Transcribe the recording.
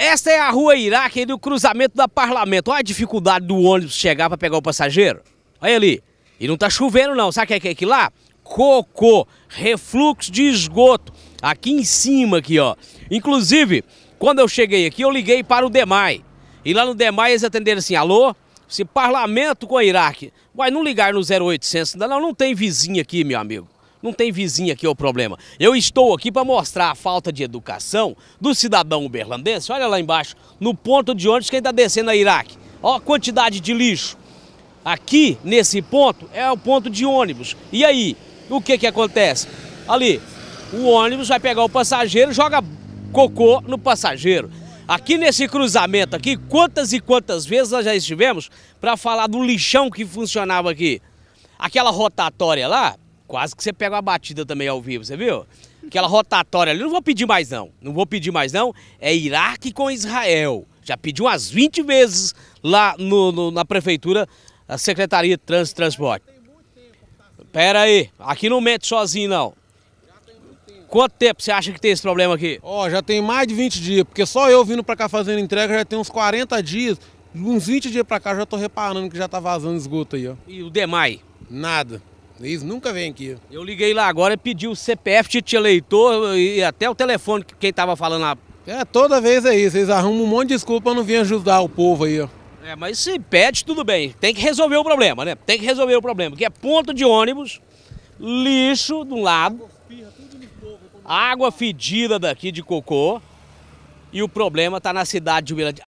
Esta é a rua Iraque do cruzamento da Parlamento. Olha a dificuldade do ônibus chegar para pegar o passageiro. Olha ali. E não tá chovendo não. Sabe o que é, é aqui lá? Cocô, refluxo de esgoto. Aqui em cima aqui, ó. Inclusive, quando eu cheguei aqui, eu liguei para o DEMAI. E lá no DEMAI eles atenderam assim, alô? Se parlamento com o Iraque. Vai não ligar no 0800, não, não tem vizinho aqui, meu amigo. Não tem vizinho aqui é o problema. Eu estou aqui para mostrar a falta de educação do cidadão uberlandense. Olha lá embaixo, no ponto de ônibus quem está descendo a é Iraque. Olha a quantidade de lixo. Aqui, nesse ponto, é o ponto de ônibus. E aí, o que, que acontece? Ali, o ônibus vai pegar o passageiro, joga cocô no passageiro. Aqui nesse cruzamento aqui, quantas e quantas vezes nós já estivemos para falar do lixão que funcionava aqui. Aquela rotatória lá, Quase que você pega uma batida também ao vivo, você viu? Aquela rotatória ali, não vou pedir mais não. Não vou pedir mais não. É Iraque com Israel. Já pedi umas 20 vezes lá no, no, na prefeitura, a Secretaria de Trânsito e Transporte. Pera aí, aqui não mete sozinho não. Quanto tempo você acha que tem esse problema aqui? Ó, oh, já tem mais de 20 dias, porque só eu vindo pra cá fazendo entrega já tem uns 40 dias. Uns 20 dias pra cá já tô reparando que já tá vazando esgoto aí, ó. E o demais? Nada. Eles nunca vêm aqui. Eu liguei lá agora e pedi o CPF, título leitor eleitor e até o telefone que quem estava falando lá. É, toda vez é isso. Eles arrumam um monte de desculpa para não vir ajudar o povo aí, ó. É, mas se pede, tudo bem. Tem que resolver o problema, né? Tem que resolver o problema, que é ponto de ônibus, lixo de um lado, água fedida daqui de cocô e o problema está na cidade de Uberlândia.